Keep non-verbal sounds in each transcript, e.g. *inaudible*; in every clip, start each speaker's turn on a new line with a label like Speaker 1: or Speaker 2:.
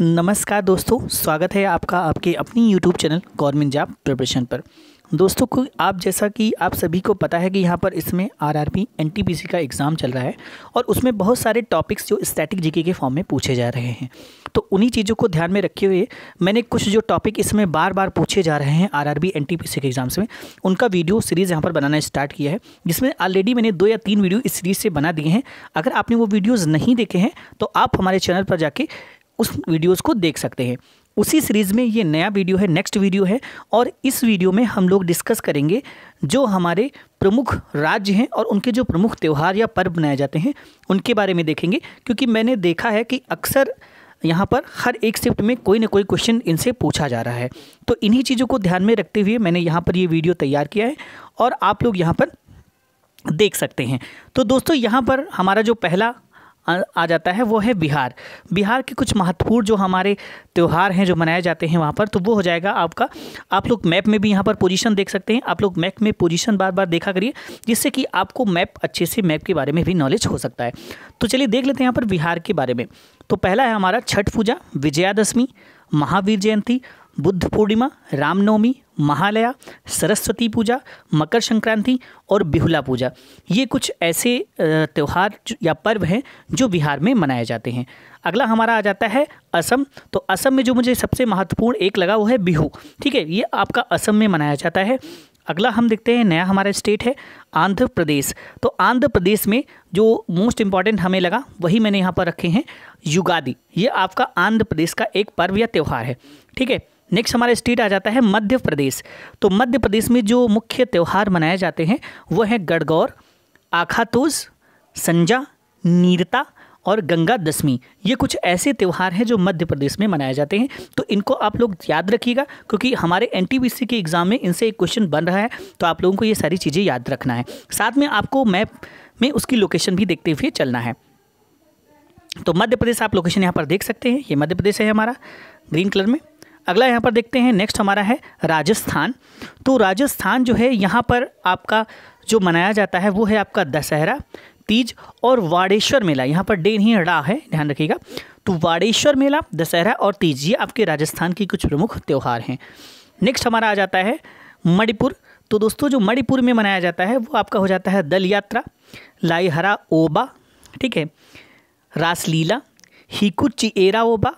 Speaker 1: नमस्कार दोस्तों स्वागत है आपका आपके अपनी YouTube channel government job preparation पर दोस्तों को आप जैसा कि आप सभी को पता है कि यहाँ पर इसमें आरआरबी एनटीपीसी का एग्ज़ाम चल रहा है और उसमें बहुत सारे टॉपिक्स जो स्टैटिक जीके के फॉर्म में पूछे जा रहे हैं तो उन्हीं चीज़ों को ध्यान में रखे हुए मैंने कुछ जो टॉपिक इसमें बार बार पूछे जा रहे हैं आरआरबी एनटीपीसी के एग्ज़ाम्स में उनका वीडियो सीरीज़ यहाँ पर बनाना स्टार्ट किया है जिसमें ऑलरेडी मैंने दो या तीन वीडियो इस सीरीज़ से बना दिए हैं अगर आपने वो वीडियोज़ नहीं देखे हैं तो आप हमारे चैनल पर जाके उस वीडियोज़ को देख सकते हैं उसी सीरीज़ में ये नया वीडियो है नेक्स्ट वीडियो है और इस वीडियो में हम लोग डिस्कस करेंगे जो हमारे प्रमुख राज्य हैं और उनके जो प्रमुख त्यौहार या पर्व मनाए जाते हैं उनके बारे में देखेंगे क्योंकि मैंने देखा है कि अक्सर यहाँ पर हर एक शिफ्ट में कोई ना कोई क्वेश्चन इनसे पूछा जा रहा है तो इन्हीं चीज़ों को ध्यान में रखते हुए मैंने यहाँ पर ये वीडियो तैयार किया है और आप लोग यहाँ पर देख सकते हैं तो दोस्तों यहाँ पर हमारा जो पहला आ, जाता है वो है बिहार बिहार के कुछ महत्वपूर्ण जो हमारे त्यौहार हैं जो मनाए जाते हैं वहाँ पर तो वो हो जाएगा आपका आप लोग मैप में भी यहाँ पर पोजीशन देख सकते हैं आप लोग मैप में पोजीशन बार बार देखा करिए जिससे कि आपको मैप अच्छे से मैप के बारे में भी नॉलेज हो सकता है तो चलिए देख लेते हैं यहाँ पर बिहार के बारे में तो पहला है हमारा छठ पूजा विजयादशमी महावीर जयंती बुद्ध पूर्णिमा रामनवमी महालया सरस्वती पूजा मकर संक्रांति और बिहुला पूजा ये कुछ ऐसे त्यौहार या पर्व हैं जो बिहार में मनाए जाते हैं अगला हमारा आ जाता है असम तो असम में जो मुझे सबसे महत्वपूर्ण एक लगा वो है बिहू ठीक है ये आपका असम में मनाया जाता है अगला हम देखते हैं नया हमारा स्टेट है आंध्र प्रदेश तो आंध्र प्रदेश में जो मोस्ट इम्पॉर्टेंट हमें लगा वही मैंने यहाँ पर रखे हैं युगादि ये आपका आंध्र प्रदेश का एक पर्व या त्यौहार है ठीक है नेक्स्ट हमारा स्टेट आ जाता है मध्य प्रदेश प्रदेश तो मध्य प्रदेश में जो मुख्य त्यौहार मनाए जाते हैं वो हैं गढ़गौर आखातूज संजा नीरता और गंगा दशमी ये कुछ ऐसे त्यौहार हैं जो मध्य प्रदेश में मनाए जाते हैं तो इनको आप लोग याद रखिएगा क्योंकि हमारे एन के एग्ज़ाम में इनसे एक क्वेश्चन बन रहा है तो आप लोगों को ये सारी चीज़ें याद रखना है साथ में आपको मैप में उसकी लोकेशन भी देखते हुए चलना है तो मध्य प्रदेश आप लोकेशन यहाँ पर देख सकते हैं ये मध्य प्रदेश है हमारा ग्रीन कलर में अगला यहाँ पर देखते हैं नेक्स्ट हमारा है राजस्थान तो राजस्थान जो है यहाँ पर आपका जो मनाया जाता है वो है आपका दशहरा तीज और वाड़ेश्वर मेला यहाँ पर डे नहीं रा है ध्यान रखिएगा तो वाड़ेश्वर मेला दशहरा और तीज ये आपके राजस्थान की कुछ प्रमुख त्यौहार हैं नेक्स्ट हमारा आ जाता है मणिपुर तो दोस्तों जो मणिपुर में मनाया जाता है वो आपका हो जाता है दल यात्रा लाईहरा ओबा ठीक है रासलीला हिकुची एरा ओबा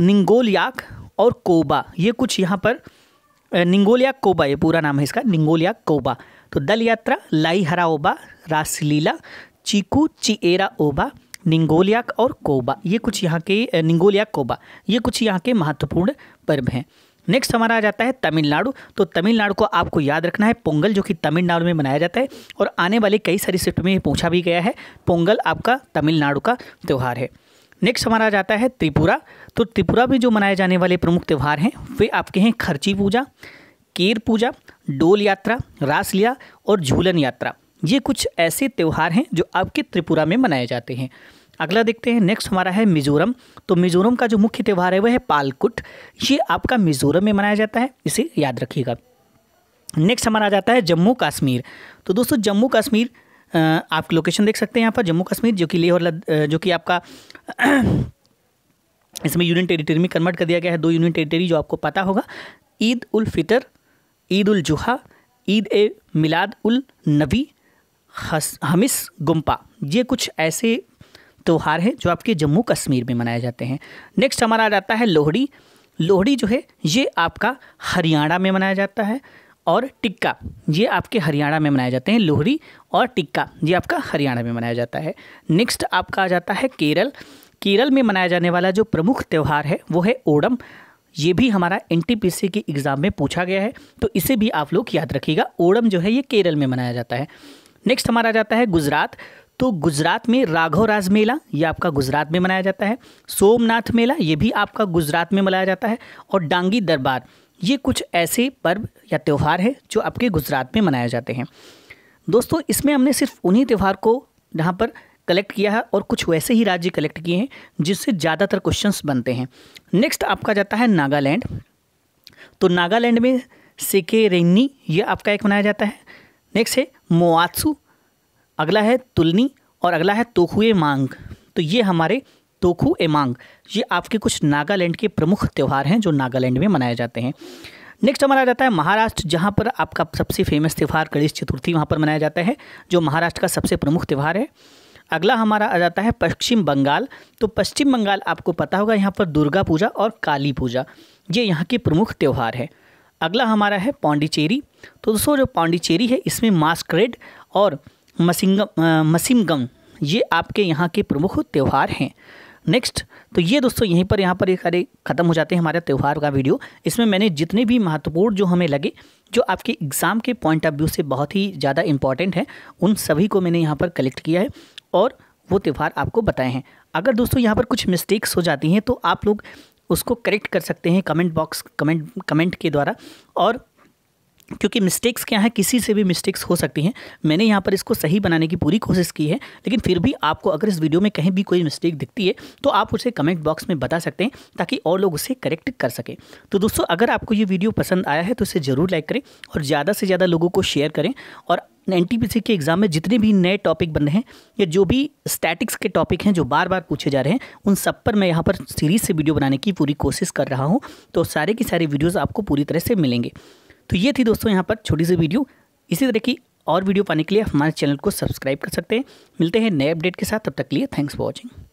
Speaker 1: निंगोल याक और कोबा ये कुछ यहाँ पर निंगोलिया कोबा ये पूरा नाम है इसका निंगोलिया कोबा तो दल यात्रा लाई हरा ओबा रासलीला चीकू चिएरा ओबा निंगोलिया और कोबा ये कुछ यहाँ के निंगोलिया कोबा ये कुछ यहाँ के महत्वपूर्ण पर्व हैं नेक्स्ट हमारा आ जाता है तमिलनाडु तो तमिलनाडु को आपको याद रखना है पोंगल जो कि तमिलनाडु में मनाया जाता है और आने वाले कई सारी शिफ्ट में पूछा भी गया है पोंगल आपका तमिलनाडु का त्यौहार है नेक्स्ट हमारा जाता है त्रिपुरा तो त्रिपुरा में जो मनाए जाने वाले प्रमुख त्यौहार हैं वे आपके हैं खर्ची पूजा केर पूजा डोल यात्रा रासलिया और झूलन यात्रा ये कुछ ऐसे त्यौहार हैं जो आपके त्रिपुरा में मनाए जाते हैं अगला देखते हैं नेक्स्ट हमारा है मिजोरम तो मिजोरम का जो मुख्य त्यौहार है वह है पालकुट ये आपका मिजोरम में मनाया जाता है इसे याद रखिएगा नेक्स्ट हमारा आ जाता है जम्मू कश्मीर तो दोस्तों जम्मू कश्मीर आप लोकेशन देख सकते हैं यहाँ पर जम्मू कश्मीर जो कि लेह और जो कि आपका *clears throat* इसमें यूनियन टेरिटरी में कन्वर्ट कर दिया गया है दो यूनियन टेरिटरी जो आपको पता होगा ईद उल फितर ईद उल जुहा ईद ए मिलाद उल नबी हमिस गुम्पा ये कुछ ऐसे त्यौहार हैं जो आपके जम्मू कश्मीर में मनाए जाते हैं नेक्स्ट हमारा आ जाता है लोहड़ी लोहड़ी जो है ये आपका हरियाणा में मनाया जाता है और टिक्का ये आपके हरियाणा में मनाए जाते हैं लोहड़ी और टिक्का ये आपका हरियाणा में मनाया जाता है नेक्स्ट आपका आ जाता है केरल केरल में मनाया जाने वाला जो प्रमुख त्यौहार है वो है ओणम ये भी हमारा एन के एग्ज़ाम में पूछा गया है तो इसे भी आप लोग याद रखिएगा ओडम जो है ये केरल में मनाया जाता है नेक्स्ट हमारा जाता है गुजरात तो गुजरात में राघवराज राज मेला ये आपका गुजरात में मनाया जाता है सोमनाथ मेला ये भी आपका गुजरात में मनाया जाता है और डांगी दरबार ये कुछ ऐसे पर्व या त्यौहार हैं जो आपके गुजरात में मनाए जाते हैं दोस्तों इसमें हमने सिर्फ उन्हीं त्यौहार को यहाँ पर कलेक्ट किया है और कुछ वैसे ही राज्य कलेक्ट किए हैं जिससे ज़्यादातर क्वेश्चंस बनते हैं नेक्स्ट आपका जाता है नागालैंड तो नागालैंड में सिके रेन्नी ये आपका एक मनाया जाता है नेक्स्ट है मोआसू अगला है तुलनी और अगला है तोहुए मांग तो ये हमारे तोखू एमांग ये आपके कुछ नागालैंड के प्रमुख त्यौहार हैं जो नागालैंड में मनाए जाते हैं नेक्स्ट हमारा जाता है महाराष्ट्र जहाँ पर आपका सबसे फेमस त्यौहार गणेश चतुर्थी वहाँ पर मनाया जाता है जो महाराष्ट्र का सबसे प्रमुख त्यौहार है अगला हमारा आ जाता है पश्चिम बंगाल तो पश्चिम बंगाल आपको पता होगा यहाँ पर दुर्गा पूजा और काली पूजा ये यहाँ के प्रमुख त्यौहार है अगला हमारा है पौंडीचेरी तो दोस्तों जो पौंडीचेरी है इसमें मास्करेड और मसिंगम मसिमगम ये आपके यहाँ के प्रमुख त्यौहार हैं नेक्स्ट तो ये दोस्तों यहीं पर यहाँ पर ये सारे ख़त्म हो जाते हैं हमारे त्यौहार का वीडियो इसमें मैंने जितने भी महत्वपूर्ण जो हमें लगे जो आपके एग्ज़ाम के पॉइंट ऑफ व्यू से बहुत ही ज़्यादा इंपॉर्टेंट है उन सभी को मैंने यहाँ पर कलेक्ट किया है और वो त्यौहार आपको बताए हैं अगर दोस्तों यहाँ पर कुछ मिस्टेक्स हो जाती हैं तो आप लोग उसको करेक्ट कर सकते हैं कमेंट बॉक्स कमेंट कमेंट के द्वारा और क्योंकि मिस्टेक्स क्या है किसी से भी मिस्टेक्स हो सकती हैं मैंने यहाँ पर इसको सही बनाने की पूरी कोशिश की है लेकिन फिर भी आपको अगर इस वीडियो में कहीं भी कोई मिस्टेक दिखती है तो आप उसे कमेंट बॉक्स में बता सकते हैं ताकि और लोग उसे करेक्ट कर सकें तो दोस्तों अगर आपको ये वीडियो पसंद आया है तो इसे ज़रूर लाइक करें और ज़्यादा से ज़्यादा लोगों को शेयर करें और एन के एग्ज़ाम में जितने भी नए टॉपिक बन रहे हैं या जो भी स्टैटिक्स के टॉपिक हैं जो बार बार पूछे जा रहे हैं उन सब पर मैं यहाँ पर सीरीज़ से वीडियो बनाने की पूरी कोशिश कर रहा हूँ तो सारे की सारी वीडियोज़ आपको पूरी तरह से मिलेंगे तो ये थी दोस्तों यहाँ पर छोटी सी वीडियो इसी तरह की और वीडियो पाने के लिए हमारे चैनल को सब्सक्राइब कर सकते हैं मिलते हैं नए अपडेट के साथ तब तक लिए थैंक्स फॉर वॉचिंग